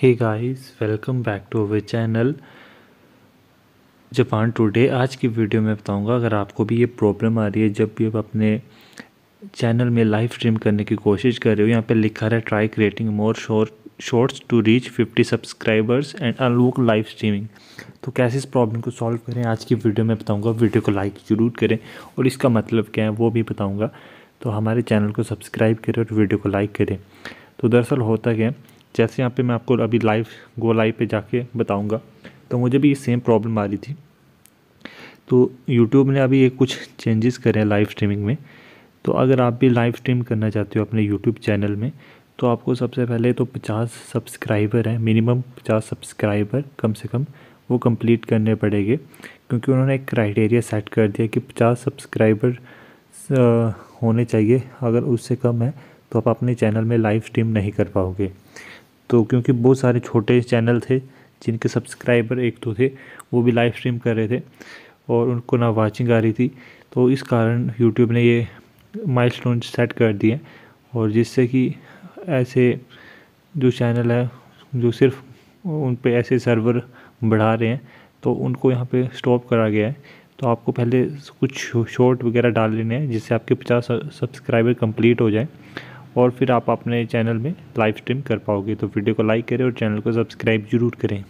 hey guys welcome back to our channel Japan today आज की video में बताऊंगा अगर आपको भी ये प्रॉब्लम आ रही है जब भी आप अपने चैनल में लाइव स्ट्रीम करने की कोशिश कर रहे हो यहाँ पे लिखा है try creating more short shorts to reach 50 subscribers and look live streaming तो कैसे इस प्रॉब्लम को सॉल्व करें आज की वीडियो में बताऊँगा वीडियो को लाइक ज़रूर करें और इसका मतलब क्या है वो भी बताऊँगा तो हमारे चैनल को सब्सक्राइब करें और वीडियो को लाइक करें तो दरअसल होता क्या है जैसे यहाँ पे मैं आपको अभी लाइव गो लाइव पे जाके बताऊँगा तो मुझे भी ये सेम प्रॉब्लम आ रही थी तो यूट्यूब ने अभी ये कुछ चेंजेस करे हैं लाइव स्ट्रीमिंग में तो अगर आप भी लाइव स्ट्रीम करना चाहते हो अपने यूट्यूब चैनल में तो आपको सबसे पहले तो पचास सब्सक्राइबर हैं मिनिमम पचास सब्सक्राइबर कम से कम वो कंप्लीट करने पड़ेंगे क्योंकि उन्होंने एक क्राइटेरिया सेट कर दिया कि पचास सब्सक्राइबर होने चाहिए अगर उससे कम है तो आप अपने चैनल में लाइव स्ट्रीम नहीं कर पाओगे तो क्योंकि बहुत सारे छोटे चैनल थे जिनके सब्सक्राइबर एक तो थे वो भी लाइव स्ट्रीम कर रहे थे और उनको ना वाचिंग आ रही थी तो इस कारण यूट्यूब ने ये माइलस्टोन सेट कर दिए और जिससे कि ऐसे जो चैनल है जो सिर्फ उन पे ऐसे सर्वर बढ़ा रहे हैं तो उनको यहाँ पे स्टॉप करा गया है तो आपको पहले कुछ शॉर्ट वगैरह डाल लेने हैं जिससे आपके पचास सब्सक्राइबर कंप्लीट हो जाए और फिर आप अपने चैनल में लाइव स्ट्रीम कर पाओगे तो वीडियो को लाइक करें और चैनल को सब्सक्राइब जरूर करें